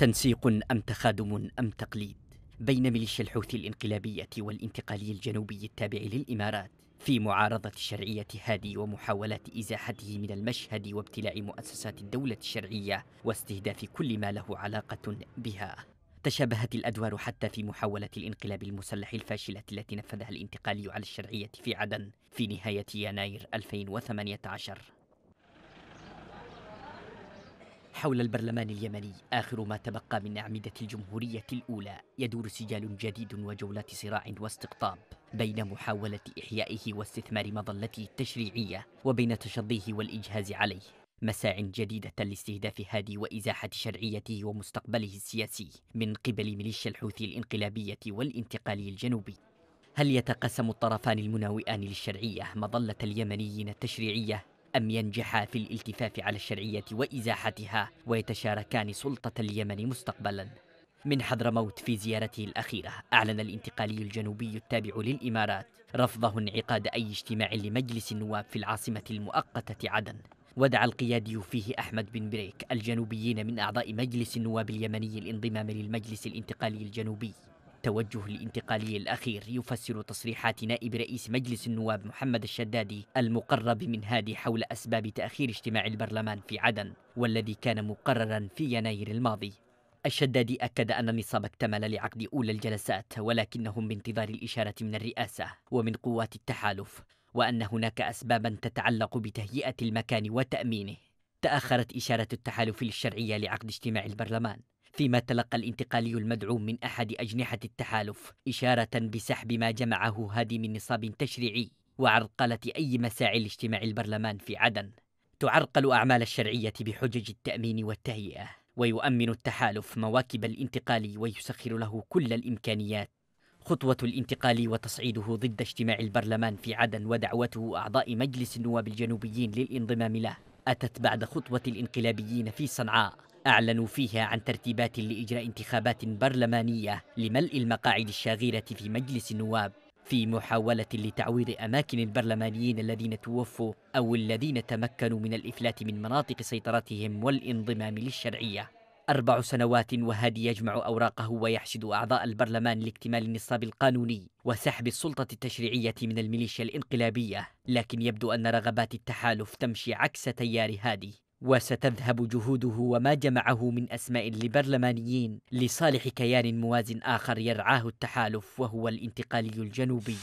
تنسيق أم تخادم أم تقليد بين ميليشيا الحوثي الانقلابية والانتقالي الجنوبي التابع للإمارات في معارضة شرعية هادي ومحاولات إزاحته من المشهد وابتلاء مؤسسات الدولة الشرعية واستهداف كل ما له علاقة بها تشابهت الأدوار حتى في محاولة الانقلاب المسلح الفاشلة التي نفذها الانتقالي على الشرعية في عدن في نهاية يناير 2018 حول البرلمان اليمني آخر ما تبقى من أعمدة الجمهورية الأولى يدور سجال جديد وجولات صراع واستقطاب بين محاولة إحيائه واستثمار مظلته التشريعية وبين تشظيه والإجهاز عليه مساع جديدة لاستهداف هادي وإزاحة شرعيته ومستقبله السياسي من قبل ميليشيا الحوثي الانقلابية والانتقالي الجنوبي هل يتقاسم الطرفان المناوئان للشرعية مظلة اليمنيين التشريعية أم ينجحا في الالتفاف على الشرعية وإزاحتها ويتشاركان سلطة اليمن مستقبلا من حضرموت في زيارته الأخيرة أعلن الانتقالي الجنوبي التابع للإمارات رفضه انعقاد أي اجتماع لمجلس النواب في العاصمة المؤقتة عدن ودعا القيادي فيه أحمد بن بريك الجنوبيين من أعضاء مجلس النواب اليمني الانضمام للمجلس الانتقالي الجنوبي توجه الانتقالي الأخير يفسر تصريحات نائب رئيس مجلس النواب محمد الشدادي المقرب من هادي حول أسباب تأخير اجتماع البرلمان في عدن والذي كان مقررا في يناير الماضي الشدادي أكد أن النصاب اكتمل لعقد أولى الجلسات ولكنهم بانتظار الإشارة من الرئاسة ومن قوات التحالف وأن هناك أسبابا تتعلق بتهيئة المكان وتأمينه تأخرت إشارة التحالف للشرعية لعقد اجتماع البرلمان فيما تلقى الانتقالي المدعوم من أحد أجنحة التحالف إشارة بسحب ما جمعه هادي من نصاب تشريعي وعرقلة أي مساعي لاجتماع البرلمان في عدن تعرقل أعمال الشرعية بحجج التأمين والتهيئة ويؤمن التحالف مواكب الانتقالي ويسخر له كل الإمكانيات خطوة الانتقالي وتصعيده ضد اجتماع البرلمان في عدن ودعوته أعضاء مجلس النواب الجنوبيين للانضمام له أتت بعد خطوة الانقلابيين في صنعاء أعلنوا فيها عن ترتيبات لإجراء انتخابات برلمانية لملء المقاعد الشاغرة في مجلس النواب في محاولة لتعويض أماكن البرلمانيين الذين توفوا أو الذين تمكنوا من الإفلات من مناطق سيطرتهم والانضمام للشرعية أربع سنوات وهادي يجمع أوراقه ويحشد أعضاء البرلمان لاكتمال النصاب القانوني وسحب السلطة التشريعية من الميليشيا الانقلابية لكن يبدو أن رغبات التحالف تمشي عكس تيار هادي وستذهب جهوده وما جمعه من اسماء لبرلمانيين لصالح كيان موازن اخر يرعاه التحالف وهو الانتقالي الجنوبي